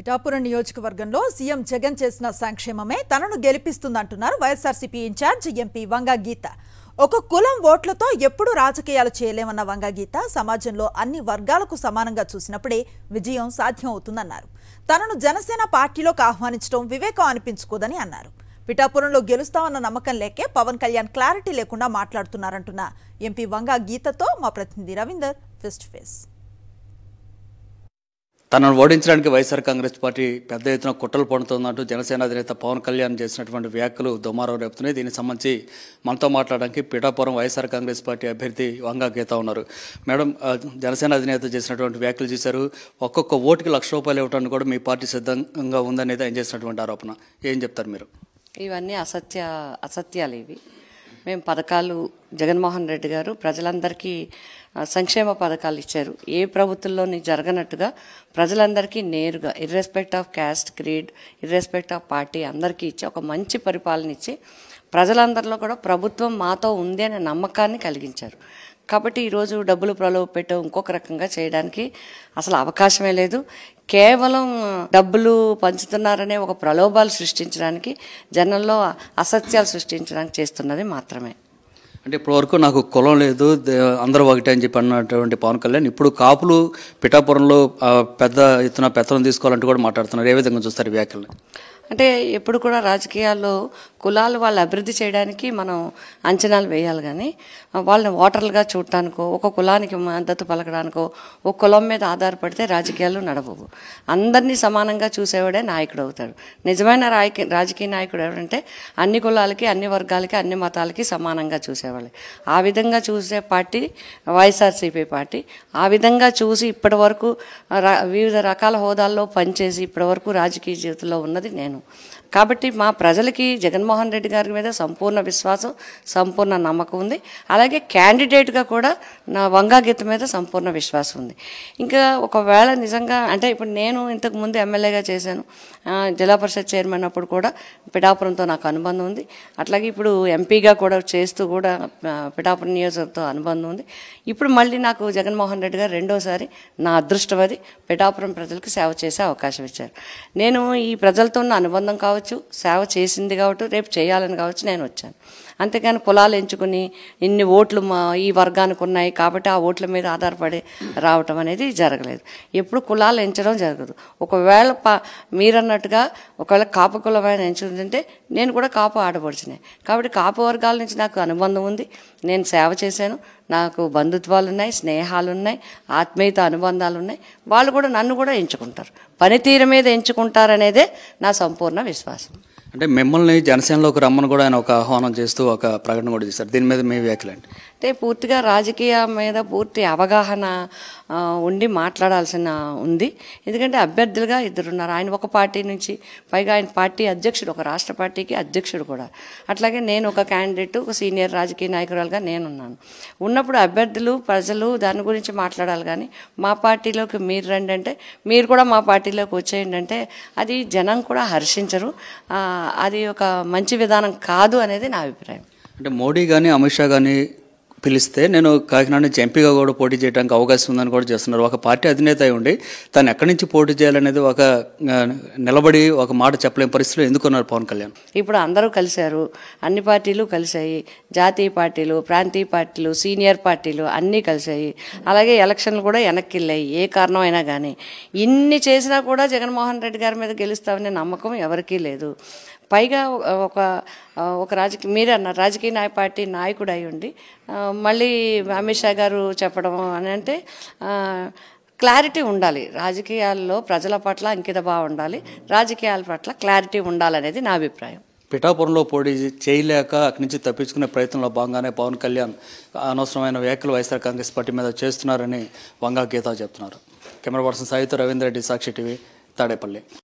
పిఠాపురం నియోజకవర్గంలో సీఎం జగన్ చేసిన సంక్షేమమే తనను గెలిపిస్తుందంటున్నారు వైఎస్ఆర్సీపీ ఇన్ఛార్జ్ ఎంపీ వంగా గీత ఒక కులం ఓట్లతో ఎప్పుడూ రాజకీయాలు చేయలేమన్న వంగగీత సమాజంలో అన్ని వర్గాలకు సమానంగా చూసినప్పుడే విజయం సాధ్యం అవుతుందన్నారు తనను జనసేన పార్టీలోకి ఆహ్వానించడం వివేకం అనిపించుకోదని అన్నారు పిఠాపురంలో గెలుస్తామన్న నమ్మకం లేకే పవన్ కళ్యాణ్ క్లారిటీ లేకుండా మాట్లాడుతున్నారంటున్న ఎంపీ వంగా గీతతో మా ప్రతినిధి రవీందర్ ఫెస్ట్ ఫేస్ తనను ఓడించడానికి వైఎస్ఆర్ కాంగ్రెస్ పార్టీ పెద్ద ఎత్తున కుట్రలు పడుతుందంటూ జనసేన అధినేత పవన్ కళ్యాణ్ చేసినటువంటి వ్యాఖ్యలు దుమారం రేపుతున్నాయి దీనికి సంబంధించి మనతో మాట్లాడడానికి పిఠాపురం వైఎస్ఆర్ కాంగ్రెస్ పార్టీ అభ్యర్థి వంగా గీత ఉన్నారు మేడం జనసేన అధినేత చేసినటువంటి వ్యాఖ్యలు చేశారు ఒక్కొక్క ఓటుకి లక్ష రూపాయలు ఇవ్వడానికి కూడా మీ పార్టీ సిద్ధంగా ఉందనేది ఆయన చేసినటువంటి ఆరోపణ ఏం చెప్తారు మీరు ఇవన్నీ అసత్య అసత్యాలు ఇవి మేము పథకాలు జగన్మోహన్ రెడ్డి గారు ప్రజలందరికీ సంక్షేమ పథకాలు ఇచ్చారు ఏ ప్రభుత్వంలోని జరగనట్టుగా ప్రజలందరికీ నేరుగా irrespective of caste creed irrespective of party అందరికీ ఇచ్చి ఒక మంచి పరిపాలన ఇచ్చి ప్రజలందరిలో కూడా ప్రభుత్వం మాతో ఉంది అనే నమ్మకాన్ని కలిగించారు కాబట్టి ఈరోజు డబ్బులు ప్రలోభ పెట్టడం ఇంకొక రకంగా చేయడానికి అసలు అవకాశమే లేదు కేవలం డబ్బులు పంచుతున్నారనే ఒక ప్రలోభాలు సృష్టించడానికి జనంలో అసత్యాలు సృష్టించడానికి చేస్తున్నది మాత్రమే అంటే ఇప్పటివరకు నాకు కులం లేదు అందరూ ఒకటే అని చెప్పి అన్నటువంటి పవన్ కళ్యాణ్ ఇప్పుడు కాపులు పిఠాపురంలో పెద్ద ఎత్తున పెత్తనం తీసుకోవాలంటే కూడా మాట్లాడుతున్నారు ఏ విధంగా చూస్తారు వ్యాఖ్యలు అంటే ఎప్పుడు కూడా రాజకీయాల్లో కులాలు వాళ్ళు అభివృద్ధి చేయడానికి మనం అంచనాలు వేయాలి కానీ వాళ్ళని ఓటర్లుగా చూడటానికో ఒక కులానికి మద్దతు పలకడానికో ఒక కులం మీద ఆధారపడితే రాజకీయాలు నడవవు అందరినీ సమానంగా చూసేవాడే నాయకుడు అవుతాడు నిజమైన రాజకీయ రాజకీయ నాయకుడు ఎవరంటే అన్ని కులాలకి అన్ని వర్గాలకి అన్ని మతాలకి సమానంగా చూసేవాళ్ళు ఆ విధంగా చూసే పార్టీ వైఎస్ఆర్సీపీ పార్టీ ఆ విధంగా చూసి ఇప్పటి వరకు వివిధ రకాల హోదాల్లో పనిచేసి ఇప్పటి వరకు రాజకీయ జీవితంలో ఉన్నది నేను కాబట్టి మా ప్రజలకి జగన్మోహన్ రెడ్డి గారి మీద సంపూర్ణ విశ్వాసం సంపూర్ణ నమ్మకం ఉంది అలాగే క్యాండిడేట్గా కూడా నా వంగా గీత మీద సంపూర్ణ విశ్వాసం ఉంది ఇంకా ఒకవేళ నిజంగా అంటే ఇప్పుడు నేను ఇంతకు ముందు ఎమ్మెల్యేగా చేశాను జిల్లా పరిషత్ చైర్మన్ అప్పుడు కూడా పిఠాపురంతో నాకు అనుబంధం ఉంది అట్లాగే ఇప్పుడు ఎంపీగా కూడా చేస్తూ కూడా పిఠాపురం నియోజకవర్గంతో అనుబంధం ఉంది ఇప్పుడు మళ్ళీ నాకు జగన్మోహన్ రెడ్డి గారు రెండోసారి నా అదృష్టం అది పిఠాపురం ప్రజలకు సేవ చేసే అవకాశం ఇచ్చారు నేను ఈ ప్రజలతో ఉన్న అనుబంధం కావచ్చు సేవ చేసింది కాబట్టి రేపు చేయాలని కావచ్చు నేను వచ్చాను అంతేకాని పొలాలు ఎంచుకుని ఇన్ని ఓట్లు మా ఈ వర్గానికి ఉన్నాయి కాబట్టి ఆ ఓట్ల మీద ఆధారపడి రావటం అనేది జరగలేదు ఎప్పుడు కులాలు ఎంచడం జరగదు ఒకవేళ ప మీరన్నట్టుగా ఒకవేళ కాపు కులమైన ఎంచుకుంటే నేను కూడా కాపు ఆడపడుచునే కాబట్టి కాపు వర్గాల నుంచి నాకు అనుబంధం ఉంది నేను సేవ చేశాను నాకు బంధుత్వాలు ఉన్నాయి స్నేహాలు ఉన్నాయి ఆత్మీయత అనుబంధాలు ఉన్నాయి వాళ్ళు కూడా నన్ను కూడా ఎంచుకుంటారు పనితీరు మీద ఎంచుకుంటారనేదే నా సంపూర్ణ విశ్వాసం అంటే మిమ్మల్ని జనసేనలోకి రమ్మని కూడా ఆయన ఒక ఆహ్వానం చేస్తూ ఒక ప్రకటన కూడా చేశారు దీని మీద మీ వ్యాఖ్యలు అండి అంటే పూర్తిగా రాజకీయ మీద పూర్తి అవగాహన ఉండి మాట్లాడాల్సిన ఉంది ఎందుకంటే అభ్యర్థులుగా ఇద్దరున్నారు ఆయన ఒక పార్టీ నుంచి పైగా ఆయన పార్టీ అధ్యక్షుడు ఒక రాష్ట్ర పార్టీకి అధ్యక్షుడు కూడా అట్లాగే నేను ఒక క్యాండిడేట్ ఒక సీనియర్ రాజకీయ నాయకురాలుగా నేనున్నాను ఉన్నప్పుడు అభ్యర్థులు ప్రజలు దాని గురించి మాట్లాడాలి కానీ మా పార్టీలోకి మీరు రండి అంటే మీరు కూడా మా పార్టీలోకి వచ్చేయండి అంటే అది జనం కూడా హర్షించరు అది ఒక మంచి విధానం కాదు అనేది నా అభిప్రాయం అంటే మోడీ కానీ అమిత్ షా కానీ పిలిస్తే నేను కాకినాడ నుంచి ఎంపీగా కూడా పోటీ చేయడానికి అవకాశం ఉందని కూడా చేస్తున్నారు ఒక పార్టీ అధినేత అయి ఉండి తను ఎక్కడి నుంచి పోటీ చేయాలనేది ఒక నిలబడి ఒక మాట చెప్పలేని పరిస్థితులు ఎందుకున్నారు పవన్ కళ్యాణ్ ఇప్పుడు అందరూ కలిశారు అన్ని పార్టీలు కలిశాయి జాతీయ పార్టీలు ప్రాంతీయ పార్టీలు సీనియర్ పార్టీలు అన్నీ కలిశాయి అలాగే ఎలక్షన్లు కూడా వెనక్కి వెళ్ళాయి ఏ కారణం అయినా కానీ ఇన్ని చేసినా కూడా జగన్మోహన్ రెడ్డి గారి మీద గెలుస్తామనే నమ్మకం ఎవరికీ లేదు పైగా ఒక ఒక రాజకీయ మీరే రాజకీయ నాయ పార్టీ నాయకుడు అయి ఉండి మళ్ళీ అమిత్ షా గారు చెప్పడం అని అంటే క్లారిటీ ఉండాలి రాజకీయాల్లో ప్రజల పట్ల అంకిత భావం ఉండాలి రాజకీయాల పట్ల క్లారిటీ ఉండాలనేది నా అభిప్రాయం పిఠాపురంలో పోటీ చేయలేక అక్కడి నుంచి తప్పించుకునే ప్రయత్నంలో భాగంగానే పవన్ కళ్యాణ్ అనవసరమైన వ్యాఖ్యలు వైఎస్ఆర్ కాంగ్రెస్ పార్టీ మీద చేస్తున్నారని వంగా గీత చెప్తున్నారు కెమెరా పర్సన్ సాయితో రవీంద్ర రెడ్డి సాక్షి టీవీ తాడేపల్లి